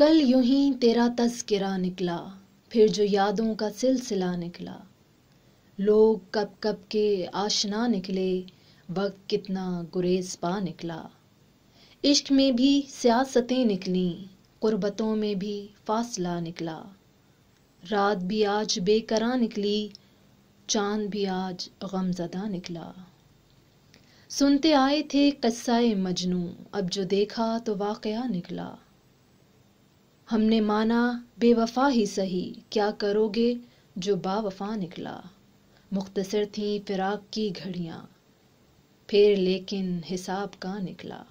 कल यूं ही तेरा तस्करा निकला फिर जो यादों का सिलसिला निकला लोग कब कब के आशना निकले वक्त कितना गुरेज पा निकला इश्क में भी सियासतें निकली कुर्बतों में भी फासला निकला रात भी आज बेकरा निकली चांद भी आज गमजदा निकला सुनते आए थे कस्साए मजनू अब जो देखा तो वाकया निकला हमने माना बेवफा ही सही क्या करोगे जो बावफा निकला मुख्तसर थी फिराक की घड़ियाँ फिर लेकिन हिसाब का निकला